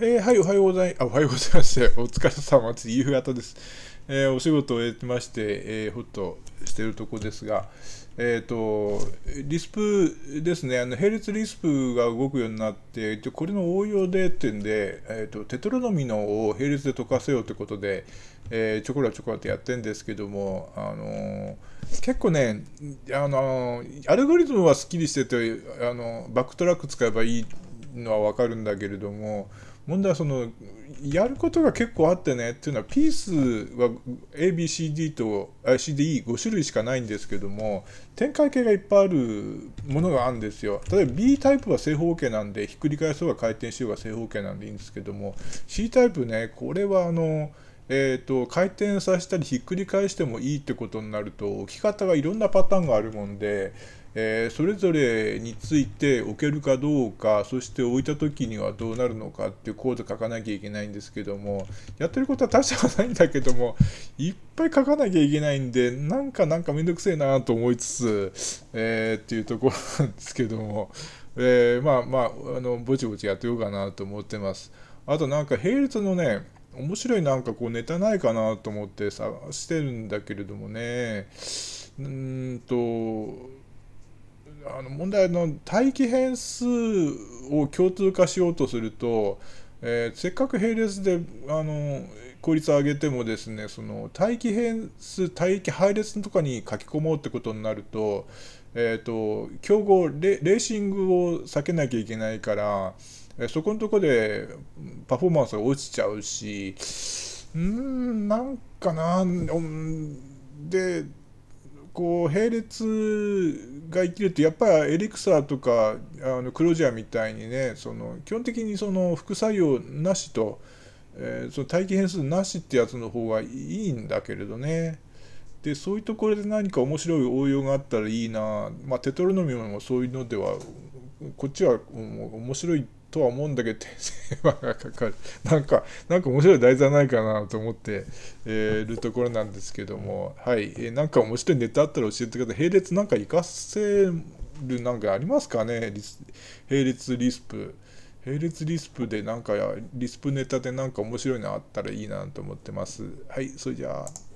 えー、はい、おはようござい、あ、おはようございます。お疲れ様です。夕方です。えー、お仕事を終えてまして、えー、ほっとしてるとこですが、えっ、ー、と、リスプですね、あの、並列リスプが動くようになって、これの応用でっていうんで、えっ、と、テトロノミノを並列で溶かせようってことで、えちょこらちょこらってやってんですけども、あの結構ね、あのアルゴリズムはすっきりしてて、あのバックトラック使えばいいのは分かるんだけれども問題はそのやることが結構あってねっていうのはピースは ABCD と CDE5 種類しかないんですけども展開系がいっぱいあるものがあるんですよ例えば B タイプは正方形なんでひっくり返そうが回転しようが正方形なんでいいんですけども C タイプねこれはあのえーと、回転させたりひっくり返してもいいってことになると置き方がいろんなパターンがあるもんで、えー、それぞれについて置けるかどうかそして置いた時にはどうなるのかっていうコード書かなきゃいけないんですけどもやってることは大したないんだけどもいっぱい書かなきゃいけないんでなんかなんかめんどくせえなと思いつつ、えー、っていうところなんですけども、えー、まあまああのぼちぼちやってようかなと思ってます。あとなんか並列のね面白いなんかこうネタないかなと思って探してるんだけれどもねうんとあの問題の大気変数を共通化しようとするとえー、せっかく並列であの効率を上げてもですねその待機変数待機配列とかに書き込もうってことになると,、えーと、競合レーシングを避けなきゃいけないからそこのとこでパフォーマンスが落ちちゃうしうんなんかなでこう並列が生きるとやっぱりエリクサーとかあのクロジアみたいにねその基本的にその副作用なしと、えー、その待機変数なしってやつの方がいいんだけれどねでそういうところで何か面白い応用があったらいいなまあテトロノミもそういうのではこっちは面白いとは思うんだけど、かかる。なんか、なんか面白い題材ないかなと思って、えー、るところなんですけども、はい、えー、なんか面白いネタあったら教えてください。並列なんか活かせるなんかありますかね並列リスプ。並列リスプでなんか、リスプネタでなんか面白いのあったらいいなと思ってます。はい、それじゃあ。